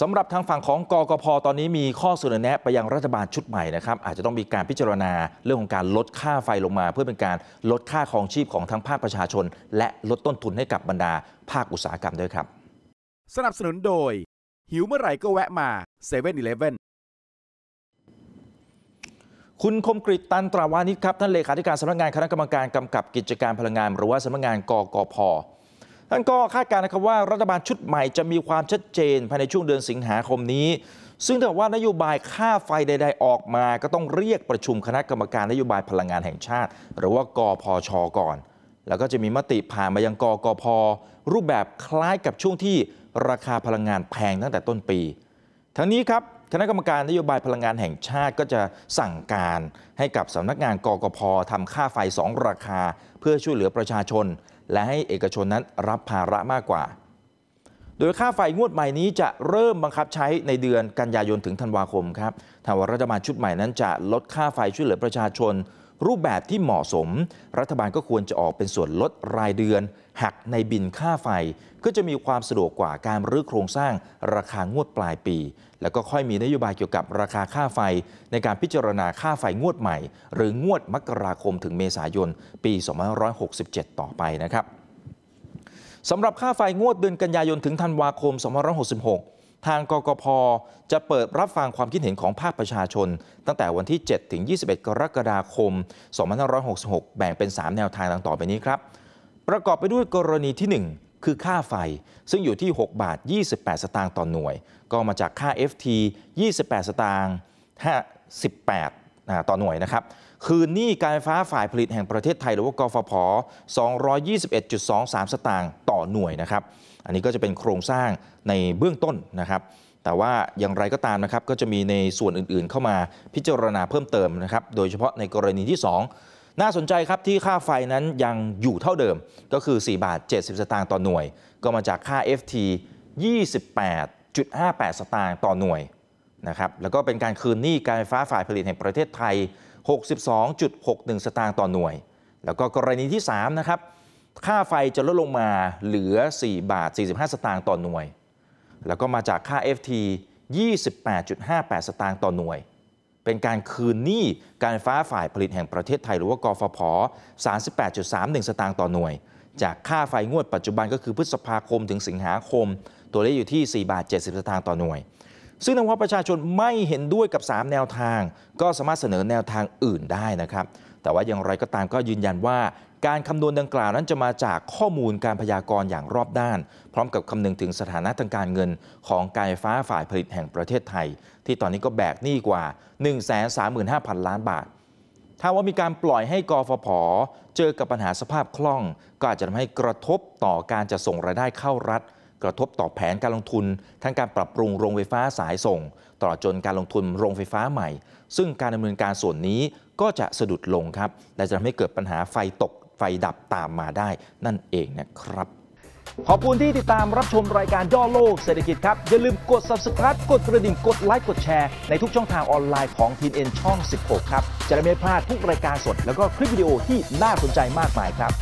สำหรับทางฝั่งของกกพตอนนี้มีข้อเสนอแนะไปยังรัฐบาลชุดใหม่นะครับ อาจจะต้องมีการพิจารณาเรื่องของการลดค่าไฟลงมา เพื่อเป็นการลดค่าครองชีพของทั้งภาคประชาชน และลดต้นทุนให้กับบรรดาภาคอุตสาหกรรมด้วยครับ สนับสนุนโดย หิวเมื่อไหร่ก็แวะมา7 e เ e ่ e อคุณคมกริตตันตราวานิชครับท่านเลขาธิการสำนักงานคณะกรรมการกำกับกิจการพลังงาน หรือว่าสำนักงานกกพท่านก็คาดการณ์นะครับว่ารัฐบาลชุดใหม่จะมีความชัดเจนภายในช่วงเดือนสิงหาคมนี้ ซึ่งถ้าว่านโยบายค่าไฟใดๆ ออกมาก็ต้องเรียกประชุมคณะกรรมการนโยบายพลังงานแห่งชาติ หรือว่ากอพอชอก่อน แล้วก็จะมีมติผ่านมายังกกพ รูปแบบคล้ายกับช่วงที่ราคาพลังงานแพงตั้งแต่ต้นปีทั้งนี้ครับคณะกรรมการนโยบายพลังงานแห่งชาติ ก็จะสั่งการให้กับสำนักงานกกพทำค่าไฟ 2 ราคาเพื่อช่วยเหลือประชาชนและให้เอกชนนั้นรับภาระมากกว่าโดยค่าไฟงวดใหม่นี้จะเริ่มบังคับใช้ในเดือนกันยายนถึงธันวาคมครับทางรัฐบาลชุดใหม่นั้นจะลดค่าไฟช่วยเหลือประชาชน รูปแบบที่เหมาะสม รัฐบาลก็ควรจะออกเป็นส่วนลดรายเดือนหักในบินค่าไฟ ก็จะมีความสะดวกกว่าการรื้อโครงสร้างราคางวดปลายปี แล้วก็ค่อยมีนโยบายเกี่ยวกับราคาค่าไฟ ในการพิจารณาค่าไฟงวดใหม่ หรืองวดมกราคมถึงเมษายน ปี 2567 ต่อไปนะครับสำหรับค่าไฟงวดเดือนกันยายนถึงธันวาคม 2566 ทางกกพจะเปิดรับฟังความคิดเห็นของภาคประชาชน ตั้งแต่วันที่ 7 ถึง 21 กรกฎาคม 2566 แบ่งเป็น 3 แนวทางดังต่อไปนี้ครับ ประกอบไปด้วยกรณีที่ 1 คือค่าไฟซึ่งอยู่ที่ 6 บาท 28 สตางค์ต่อนหน่วย ก็มาจากค่า FT 28 สตางค์58ต่อหน่วยนะครับคืนหนี้การไฟฟ้าฝ่ายผลิตแห่งประเทศไทยหรือว่ากฟผ221.23 สตางค์ต่อหน่วยนะครับอันนี้ก็จะเป็นโครงสร้างในเบื้องต้นนะครับแต่ว่าอย่างไรก็ตามนะครับก็จะมีในส่วนอื่นๆ เข้ามาพิจารณาเพิ่มเติมนะครับโดยเฉพาะในกรณีที่ 2 น่าสนใจครับที่ค่าไฟนั้นยังอยู่เท่าเดิมก็คือ 4 บาท 70 สตางค์ต่อหน่วย ก็มาจากค่า FT 28.58 สตางค์ต่อหน่วยนะครับ แล้วก็เป็นการคืนหนี้การไฟฟ้าฝ่ายผลิตแห่งประเทศไทย 62.61 สตางค์ต่อหน่วย แล้วก็กรณีที่3นะครับ ค่าไฟจะลดลงมาเหลือ 4 บาท 45 สตางค์ต่อหน่วย แล้วก็มาจากค่า FT 28.58 สตางค์ต่อหน่วย เป็นการคืนหนี้การฟ้าฝ่ายผลิตแห่งประเทศไทย หรือว่ากฟผ38.31 สตางค์ต่อหน่วย จากค่าไฟงวดปัจจุบันก็คือพฤษภาคมถึงสิงหาคม ตัวเลขอยู่ที่ 4 บาท 70 สตางค์ต่อหน่วยซึ่งน้กว่าประชาชนไม่เห็นด้วยกับ 3 แนวทาง ก็สามารถเสนอแนวทางอื่นได้นะครับ แต่ว่าอย่างไรก็ตามก็ยืนยันว่า การคำนวณดังกล่าวนั้นจะมาจากข้อมูลการพยากรณ์อย่างรอบด้าน พร้อมกับคำนึงถึงสถานะทางการเงิน ของการไฟฟ้าฝ่ายผลิตแห่งประเทศไทย ที่ตอนนี้ก็แบกหนี้กว่า 135,000 ล้านบาทถ้าว่ามีการปล่อยให้กฟผเจอกับปัญหาสภาพคล่อง ก็อาจจะทำให้กระทบต่อการจะส่งรายได้เข้ารัฐกระทบต่อแผนการลงทุน ทั้งการปรับปรุงโรงไฟฟ้าสายส่งตลอดจนการลงทุนโรงไฟฟ้าใหม่ ซึ่งการดำเนินการส่วนนี้ก็จะสะดุดลงครับและจะทำให้เกิดปัญหาไฟตกไฟดับตามมาได้ นั่นเองนะครับ ขอบคุณที่ติดตามรับชมรายการย่อโลกเศรษฐกิจครับ อย่าลืมกด subscribe กดกระดิ่งกดไลค์กดแชร์ ในทุกช่องทางออนไลน์ของ t ีเอ็นช่อง 16ครับจะได้ไม่พลาดทุกรายการสดแล้วก็คลิปวิดีโอที่น่าสนใจมากมายครับ